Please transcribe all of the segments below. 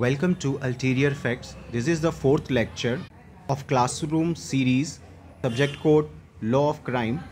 Welcome to Ulterior Facts. This is the fourth lecture of classroom series subject code Law of Crime.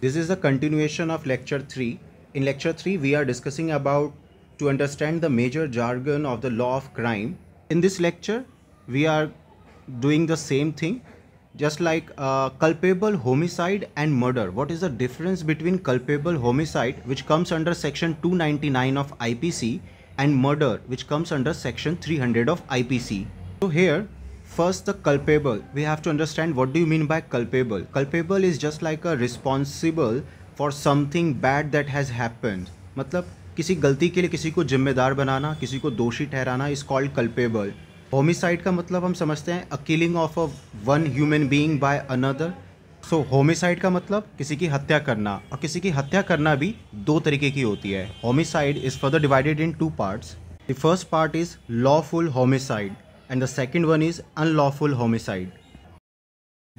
This is a continuation of lecture 3. In lecture 3 we are discussing about to understand the major jargon of the law of crime. In this lecture we are doing the same thing just like uh, culpable homicide and murder what is the difference between culpable homicide which comes under section 299 of IPC and murder which comes under section 300 of IPC. So here first the culpable we have to understand what do you mean by culpable culpable is just like a responsible for something bad that has happened मतलब किसी गलती के लिए किसी को जिम्मेदार बनाना किसी को दोषी ठहराना is called culpable. होमिसाइड का मतलब हम समझते हैं a killing of a one human being by another so so, homicide का मतलब किसी की हत्या करना और किसी की हत्या करना भी दो तरीके की होती है homicide is further divided in two parts the first part is lawful homicide and the second one is unlawful homicide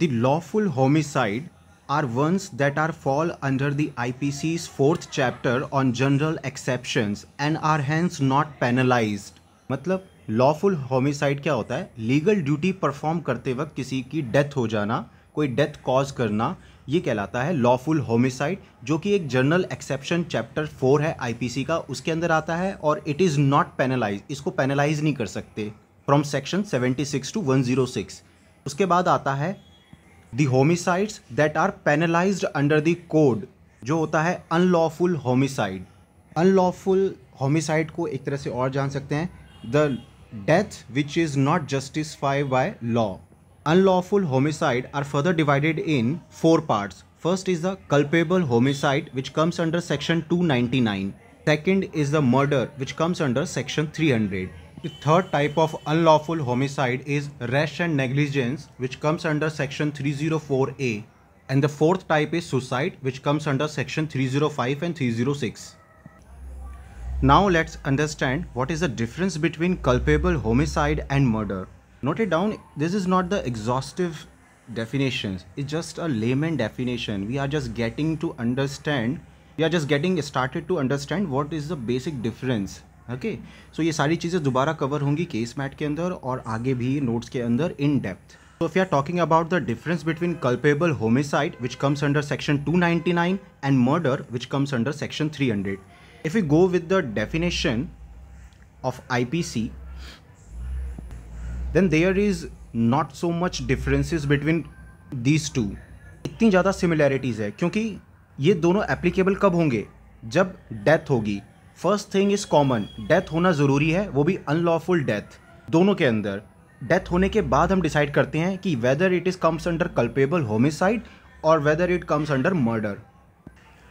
the lawful homicide are ones that are fall under the IPC's fourth chapter on general exceptions and are hence not penalized. मतलब lawful homicide क्या होता है legal duty perform करते वक्त किसी की death हो जाना कोई डेथ कॉज करना ये कहलाता है लॉफुल होमिसाइड जो कि एक जर्नल एक्सेप्शन चैप्टर फोर है आईपीसी का उसके अंदर आता है और इट इज़ नॉट पेनलाइज इसको पेनलाइज नहीं कर सकते फ्रॉम सेक्शन 76 टू 106 उसके बाद आता है the homicides that are penalize under the code जो होता है अनलॉफुल होमिसाइड अनलॉफुल होमिसाइड को एक तरह से और जान सकते हैं the death which is not justify by law Unlawful homicide are further divided in four parts. First is the culpable homicide which comes under section 299. Second is the murder which comes under section 300. The third type of unlawful homicide is rash and negligence which comes under section 304A. And the fourth type is suicide which comes under section 305 and 306. Now let's understand what is the difference between culpable homicide and murder note it down this is not the exhaustive definitions it's just a layman definition we are just getting to understand we are just getting started to understand what is the basic difference okay? so, ये सारी चीज़ें दोबारा cover होंगी case मैट के अंदर और आगे भी नोट्स के अंदर इन So if you are talking about the difference between culpable homicide which comes under section 299 and murder which comes under section 300. If we go with the definition of IPC then there is not so much differences between these two इतनी ज़्यादा similarities है क्योंकि ये दोनों applicable कब होंगे जब death होगी first thing is common death होना ज़रूरी है वो भी अनलॉफुल डेथ दोनों के अंदर डेथ होने के बाद हम डिसाइड करते हैं कि whether it is comes under culpable homicide और whether it comes under murder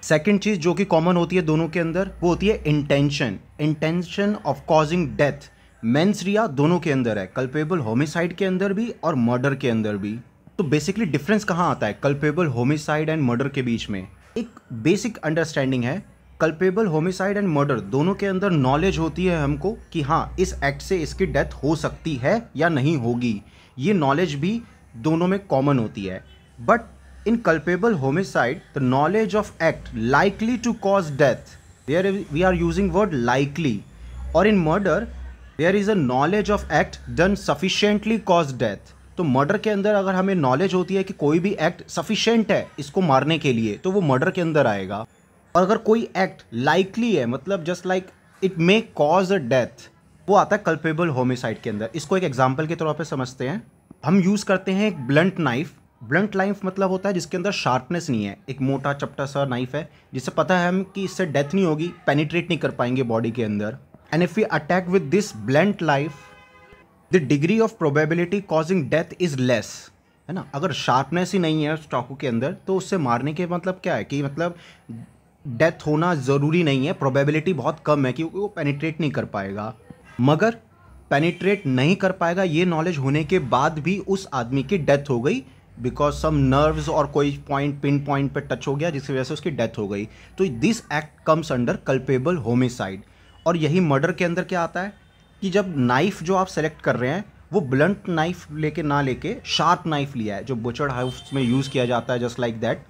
second चीज़ जो कि कॉमन होती है दोनों के अंदर वो होती है intention intention of causing death mens rea दोनों के अंदर है कल्पेबल होमिसाइड के अंदर भी और मर्डर के अंदर भी तो बेसिकली डिफरेंस कहाँ आता है कल्पेबल होमिसाइड एंड मर्डर के बीच में एक बेसिक अंडरस्टैंडिंग है कल्पेबल होमिसाइड एंड मर्डर दोनों के अंदर नॉलेज होती है हमको कि हाँ इस एक्ट से इसकी डेथ हो सकती है या नहीं होगी ये नॉलेज भी दोनों में कॉमन होती है but in culpable homicide the knowledge of act likely to cause death we are using word likely और in murder there is a knowledge of act done sufficiently cause death तो murder के अंदर अगर हमें knowledge होती है कि कोई भी एक्ट सफिशेंट है इसको मारने के लिए तो वो मर्डर के अंदर आएगा और अगर कोई एक्ट लाइकली है मतलब just like it may cause a death वो आता है कल्पेबल होमिसाइड के अंदर इसको एक एग्जाम्पल के तौर पर समझते हैं हम यूज़ करते हैं एक ब्लंट नाइफ ब्लंट नाइफ मतलब होता है जिसके अंदर शार्पनेस नहीं है एक मोटा चपटा सा नाइफ है जिससे पता है हम कि इससे डेथ नहीं होगी पेनिट्रेट नहीं कर पाएंगे बॉडी के अंदर and if we attack with this blunt life the degree of probability causing death is less है ना अगर शार्पनेस ही नहीं है उस चाकू के अंदर तो उससे मारने के मतलब क्या है कि मतलब डेथ होना ज़रूरी नहीं है प्रोबेबिलिटी बहुत कम है क्योंकि वो पेनिट्रेट नहीं कर पाएगा मगर पेनिट्रेट नहीं कर पाएगा ये नॉलेज होने के बाद भी उस आदमी की डेथ हो गई बिकॉज सम नर्व्स और कोई पॉइंट पिन पॉइंट पर टच हो गया जिसकी वजह से उसकी डेथ हो गई तो this act comes under culpable homicide और यही मर्डर के अंदर क्या आता है कि जब नाइफ़ जो आप सेलेक्ट कर रहे हैं वो ब्लंट नाइफ लेके ना लेके शार्प नाइफ लिया है जो बुचर्ड हाउस में यूज़ किया जाता है जस्ट लाइक दैट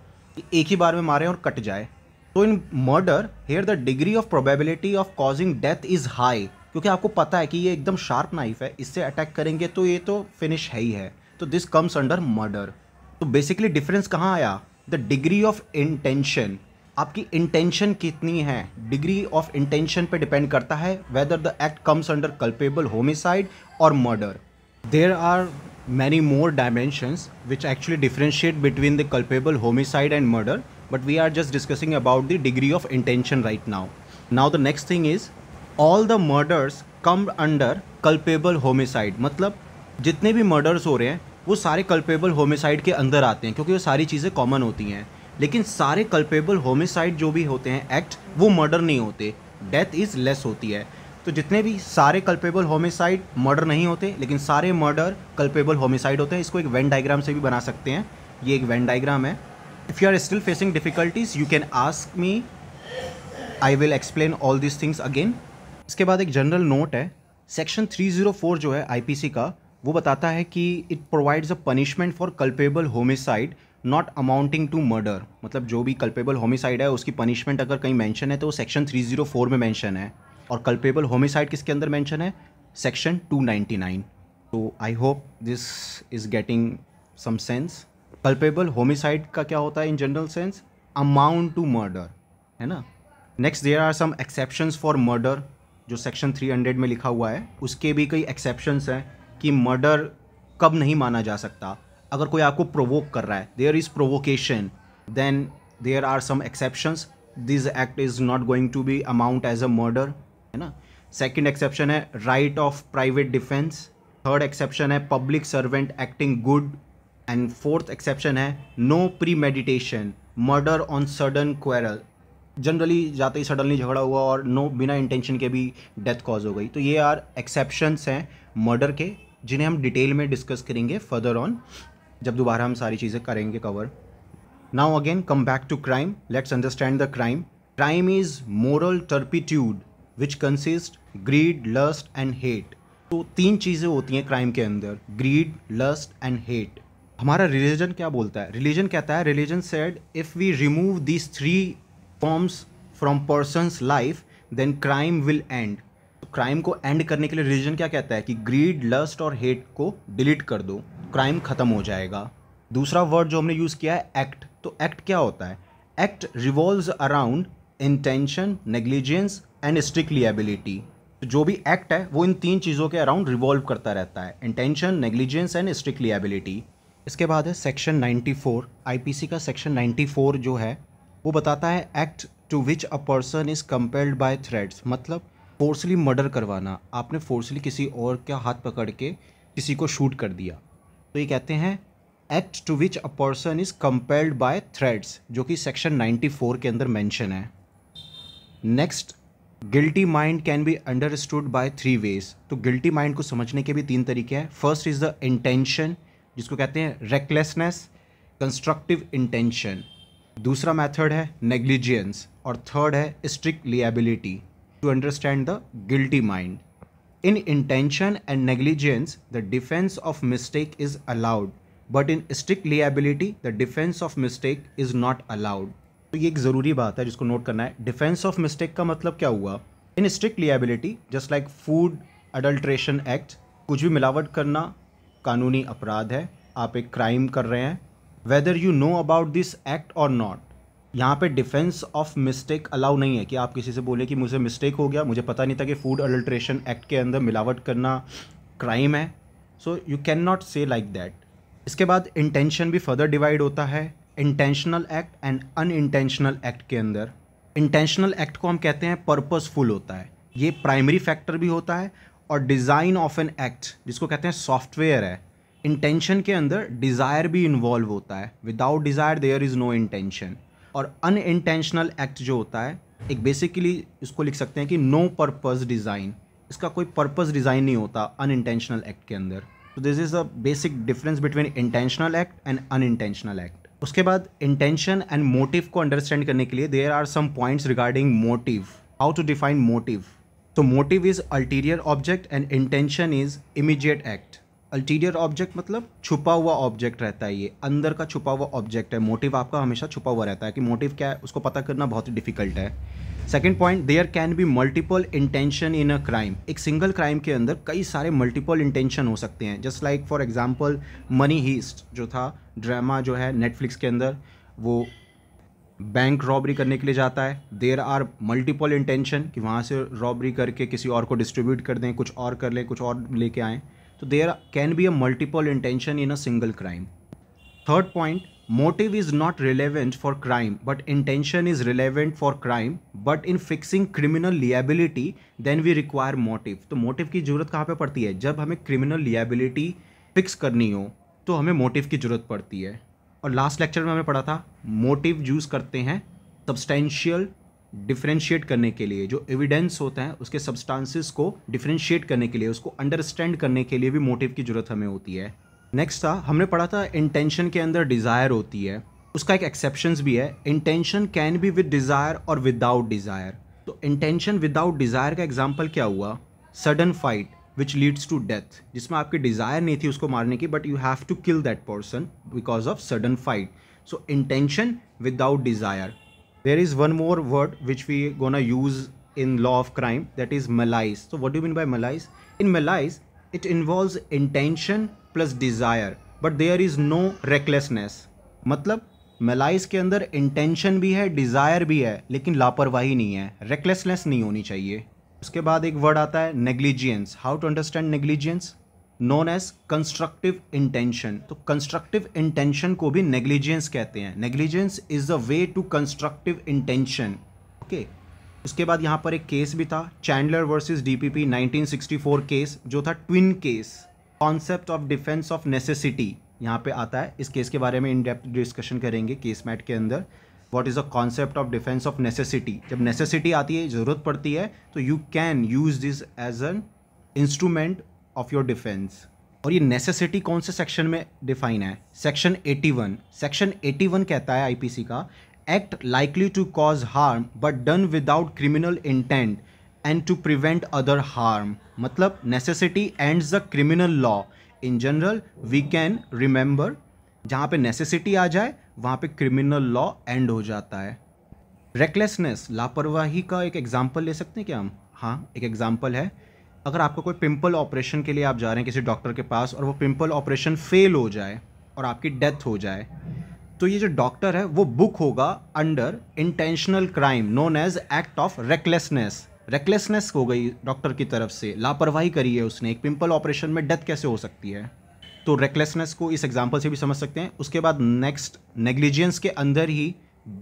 एक ही बार में मारें और कट जाए तो in murder here the degree of probability of causing death is high क्योंकि आपको पता है कि ये एकदम शार्प नाइफ है इससे अटैक करेंगे तो ये तो फिनिश है ही है तो दिस कम्स अंडर मर्डर तो बेसिकली डिफरेंस कहाँ आया द डिग्री ऑफ इंटेंशन आपकी इंटेंशन कितनी है डिग्री ऑफ इंटेंशन पे डिपेंड करता है whether the act comes under culpable homicide और murder there are many more dimensions which actually differentiate between the culpable homicide and murder but we are just discussing about the degree of intention right now now the next thing is all the murders come under culpable homicide मतलब जितने भी murders हो रहे हैं वो सारे culpable homicide के अंदर आते हैं क्योंकि वो सारी चीज़ें कॉमन होती हैं लेकिन सारे कल्पेबल होमिसाइड जो भी होते हैं एक्ट वो मर्डर नहीं होते डेथ इज़ लेस होती है तो जितने भी सारे कल्पेबल होमिसाइड मर्डर नहीं होते लेकिन सारे मर्डर कल्पेबल होमिसाइड होते हैं इसको एक वेन डाइग्राम से भी बना सकते हैं ये एक वेन डाइग्राम है if you are still facing difficulties you can ask me I will explain all this things again इसके बाद एक जनरल नोट है सेक्शन 304 जो है आईपीसी का वो बताता है कि it provides a punishment for culpable homicide not amounting to murder मतलब जो भी कल्पेबल होमिसाइड है उसकी पनिशमेंट अगर कहीं मैंशन है तो सेक्शन थ्री जीरो फोर में मैंशन है और कल्पेबल होमिसाइड किसके अंदर मैंशन है सेक्शन टू नाइन्टी नाइन तो I hope this is getting some sense culpable homicide का क्या होता है in general sense amount to murder है ना next there are some exceptions for murder जो सेक्शन 300 में लिखा हुआ है उसके भी कई एक्सेप्शंस हैं कि मर्डर कब नहीं माना जा सकता अगर कोई आपको प्रोवोक कर रहा है there is provocation then there are some exceptions this act is not going to be amount as a murder है ना सेकेंड एक्सेप्शन है right of private defence third exception है public servant acting good and fourth exception है no premeditation murder on sudden quarrel generally जाते ही suddenly झगड़ा हुआ और नो बिना इंटेंशन के भी डेथ कॉज हो गई तो ये आर एक्सेप्शंस हैं मर्डर के जिन्हें हम डिटेल में डिस्कस करेंगे फर्दर ऑन जब दोबारा हम सारी चीज़ें करेंगे cover now again come back to crime let's understand the crime crime is moral turpitude which consist greed lust and hate तो तीन चीज़ें होती हैं क्राइम के अंदर ग्रीड लस्ट एंड हेट हमारा रिलीजन क्या बोलता है रिलीजन कहता है religion said if we remove these three forms from person's life then crime will end crime को एंड करने के लिए रिलीजन क्या कहता है कि ग्रीड लस्ट और हेट को डिलीट कर दो क्राइम ख़त्म हो जाएगा दूसरा वर्ड जो हमने यूज़ किया है एक्ट तो एक्ट क्या होता है act revolve around intention negligence and strict liability तो जो भी एक्ट है वो इन तीन चीज़ों के अराउंड रिवॉल्व करता रहता है intention negligence and strictly liability इसके बाद है section ninety four I P C का सेक्शन नाइन्टी फोर जो है वो बताता है act to which a person is compelled by threats मतलब फोर्सली मर्डर करवाना आपने फोर्सली किसी और का हाथ पकड़ के किसी को शूट कर दिया तो ये कहते हैं act to which a person is compelled by threats जो कि सेक्शन 94 के अंदर मेंशन है next guilty mind can be understood by three ways तो गिल्टी माइंड को समझने के भी तीन तरीके हैं फर्स्ट इज़ द इंटेंशन जिसको कहते हैं रेकलेसनेस कंस्ट्रक्टिव इंटेंशन दूसरा मेथड है नेग्लिजियंस और थर्ड है strict liability to understand the guilty mind in intention and negligence the defence of mistake is allowed but in strict liability the defence of mistake is not allowed तो ये एक ज़रूरी बात है जिसको नोट करना है डिफेंस ऑफ मिस्टेक का मतलब क्या हुआ in strict liability just like food adulteration act कुछ भी मिलावट करना कानूनी अपराध है आप एक क्राइम कर रहे हैं whether you know about this act और नॉट यहाँ पे डिफेंस ऑफ मिस्टेक अलाउ नहीं है कि आप किसी से बोले कि मुझे मिस्टेक हो गया मुझे पता नहीं था कि फूड अल्ट्रेशन एक्ट के अंदर मिलावट करना क्राइम है so you can not say like that इसके बाद इंटेंशन भी फर्दर डिवाइड होता है intentional act and intentional act के अंदर इंटेंशनल एक्ट को हम कहते हैं पर्पजफुल होता है ये प्राइमरी फैक्टर भी होता है और डिज़ाइन ऑफ एन एक्ट जिसको कहते हैं सॉफ्टवेयर है इंटेंशन के अंदर डिज़ायर भी इन्वॉल्व होता है without desire there is no intention और अन इंटेंशनल एक्ट जो होता है एक बेसिकली इसको लिख सकते हैं कि नो पर्पज़ डिज़ाइन इसका कोई पर्पज़ डिज़ाइन नहीं होता अन इंटेंशनल एक्ट के अंदर तो this is a basic difference between intentional act and unintentional act उसके बाद इंटेंशन एंड मोटिव को अंडरस्टैंड करने के लिए there are some points regarding motive how to define motive तो motive is ulterior object and intention is immediate act ulterior object मतलब छुपा हुआ ऑब्जेक्ट रहता है ये अंदर का छुपा हुआ ऑब्जेक्ट है मोटिव आपका हमेशा छुपा हुआ रहता है कि मोटिव क्या है उसको पता करना बहुत ही डिफिकल्ट है second point there can be multiple intention in a crime एक सिंगल क्राइम के अंदर कई सारे मल्टीपल इंटेंशन हो सकते हैं just like for example Money Heist जो था ड्रामा जो है नेटफ्लिक्स के अंदर वो बैंक रॉबरी करने के लिए जाता है देर आर मल्टीपल इंटेंशन कि वहाँ से रॉबरी करके किसी और को डिस्ट्रीब्यूट कर दें कुछ और कर लें कुछ और लेके आएँ तो there can be a multiple intention in a single crime third point motive is not relevant for crime but intention is relevant for crime but in fixing criminal liability then we require motive तो motive की जरूरत कहाँ पर पड़ती है जब हमें criminal liability fix करनी हो तो हमें मोटिव की जरूरत पड़ती है और लास्ट लेक्चर में हमें पढ़ा था मोटिव यूज़ करते हैं सब्सटेंशियल डिफ्रेंशिएट करने के लिए जो एविडेंस होते हैं उसके सब्सटांसिस को डिफ्रेंशिएट करने के लिए उसको अंडरस्टैंड करने के लिए भी मोटिव की ज़रूरत हमें होती है नेक्स्ट था हमने पढ़ा था इंटेंशन के अंदर डिज़ायर होती है उसका एक एक्सेप्शंस भी है intention can be with desire और विदाउट डिज़ायर तो इंटेंशन विदाउट डिज़ायर का एग्जाम्पल क्या हुआ sudden fight which leads to death जिसमें आपकी डिज़ायर नहीं थी उसको मारने की but you have to kill that person because of sudden fight so intention without desire there is one more word which we gonna use in law of crime that is malice so what do you mean by malice in malice it involves intention plus desire but there is no recklessness matlab malice ke andar intention bhi hai desire bhi hai lekin laparwahi nahi hai recklessness nahi honi chahiye uske baad ek word aata hai negligence how to understand negligence known as constructive intention तो constructive intention को भी negligence कहते हैं negligence is the way to constructive intention okay उसके बाद यहाँ पर एक केस भी था चैंडलर वर्सेस डीपीपी 1964 केस जो था twin case concept of defence of necessity यहाँ पे आता है इस केस के बारे में इन डेप्थ डिस्कशन करेंगे केस मैट के अंदर what is a concept of defence of necessity जब नेसेसिटी आती है ज़रूरत पड़ती है तो you can use this as an instrument of your defence और ये नेसेसिटी कौन से सेक्शन में डिफाइन है सेक्शन 81 सेक्शन 81 कहता है आईपीसी का act likely to cause harm but done without criminal intent and to prevent other harm मतलब necessity and the criminal law in general we can remember जहाँ पे नेसेसिटी आ जाए वहाँ पे क्रिमिनल लॉ एंड हो जाता है रेकलेसनेस लापरवाही का एक एग्जाम्पल ले सकते हैं क्या हम हाँ एक एग्जाम्पल है अगर आपको कोई पिंपल ऑपरेशन के लिए आप जा रहे हैं किसी डॉक्टर के पास और वो पिंपल ऑपरेशन फेल हो जाए और आपकी डेथ हो जाए तो ये जो डॉक्टर है वो बुक होगा under intentional crime known as act of recklessness recklessness हो गई डॉक्टर की तरफ से लापरवाही करी है उसने एक पिंपल ऑपरेशन में डेथ कैसे हो सकती है तो रेकलेसनेस को इस एग्जाम्पल से भी समझ सकते हैं उसके बाद नेक्स्ट नेग्लिजेंस के अंदर ही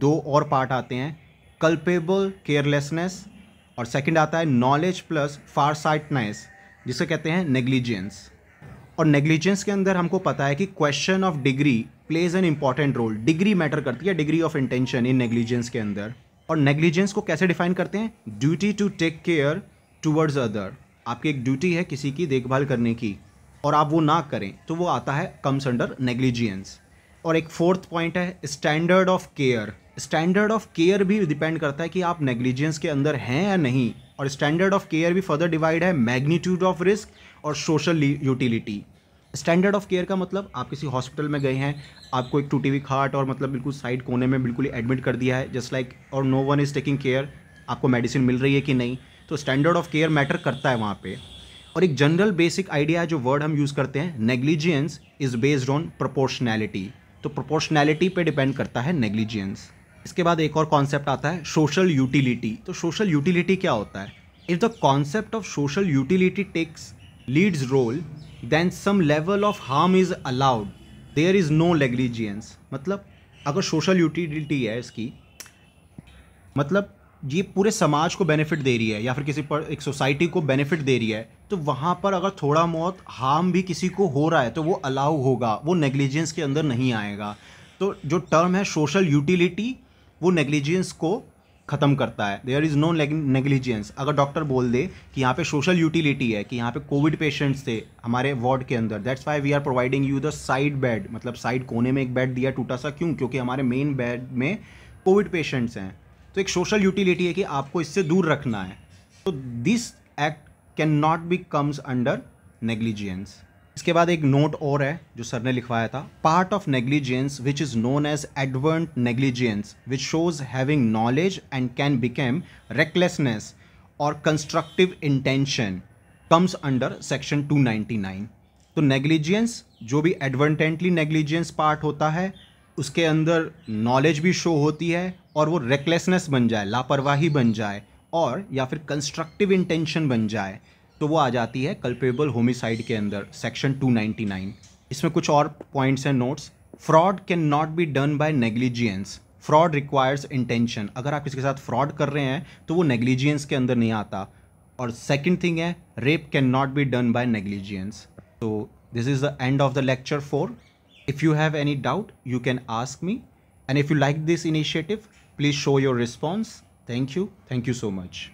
दो और पार्ट आते हैं कल्पेबल केयरलेसनेस और सेकंड आता है नॉलेज प्लस फार साइटनेस जिसे कहते हैं नेग्लिजेंस और नेग्लिजेंस के अंदर हमको पता है कि question of degree plays an important role degree matter करती है degree of intention in negligence के अंदर और नेग्लिजेंस को कैसे डिफाइन करते हैं duty to take care towards other आपकी एक ड्यूटी है किसी की देखभाल करने की और आप वो ना करें तो वो आता है कम्स अंडर नेग्लिजियंस और एक फोर्थ पॉइंट है standard of care standard of care भी डिपेंड करता है कि आप नेग्लिजेंस के अंदर हैं या नहीं और स्टैंडर्ड ऑफ केयर भी फर्दर डिवाइड है मैग्नीट्यूड ऑफ रिस्क और social utility standard of care का मतलब आप किसी हॉस्पिटल में गए हैं आपको एक टूटी हुई खाट और मतलब बिल्कुल साइड कोने में बिल्कुल एडमिट कर दिया है जस्ट लाइक और no one is taking care आपको मेडिसिन मिल रही है कि नहीं तो स्टैंडर्ड ऑफ केयर मैटर करता है वहाँ पे और एक जनरल बेसिक आइडिया जो वर्ड हम यूज़ करते हैं negligence is based on proportionality तो प्रोपोर्शनैलिटी पे डिपेंड करता है नेग्लिजियंस इसके बाद एक और कॉन्सेप्ट आता है सोशल यूटिलिटी तो सोशल यूटिलिटी क्या होता है if the concept of social utility takes leads role then some level of harm is allowed there is no negligence मतलब अगर सोशल यूटिलिटी है इसकी मतलब ये पूरे समाज को बेनिफिट दे रही है या फिर किसी पर एक सोसाइटी को बेनिफिट दे रही है तो वहाँ पर अगर थोड़ा बहुत हार्म भी किसी को हो रहा है तो वो अलाउ होगा वो नेग्लिजेंस के अंदर नहीं आएगा तो जो टर्म है सोशल यूटिलिटी वो नेग्लिजेंस को ख़त्म करता है देयर इज़ नो नेग्लिजेंस अगर डॉक्टर बोल दे कि यहाँ पे सोशल यूटिलिटी है कि यहाँ पे कोविड पेशेंट्स थे हमारे वार्ड के अंदर that's why we are providing you the side bed मतलब साइड कोने में एक बेड दिया टूटा सा क्यों क्योंकि हमारे मेन बेड में कोविड पेशेंट्स हैं तो एक सोशल यूटिलिटी है कि आपको इससे दूर रखना है तो this act can not be comes under negligence इसके बाद एक नोट और है जो सर ने लिखवाया था part of negligence which is known as advert negligence which shows having knowledge and can became recklessness और constructive intention comes under section 299 तो नेग्लिजेंस जो भी एडवर्टेंटली नेग्लिजेंस पार्ट होता है उसके अंदर नॉलेज भी शो होती है और वो रेकलेसनेस बन जाए लापरवाही बन जाए और या फिर कंस्ट्रक्टिव इंटेंशन बन जाए तो वो आ जाती है कल्पेबल होमिसाइड के अंदर सेक्शन 299 इसमें कुछ और पॉइंट्स हैं notes fraud can not be done by negligence fraud requires intention अगर आप किसी के साथ फ्रॉड कर रहे हैं तो वो नेग्लिजियंस के अंदर नहीं आता और सेकेंड थिंग है rape can not be done by negligence तो this is the end of the lecture for if you have any doubt you can ask me and if you like this initiative please show your response thank you thank you so much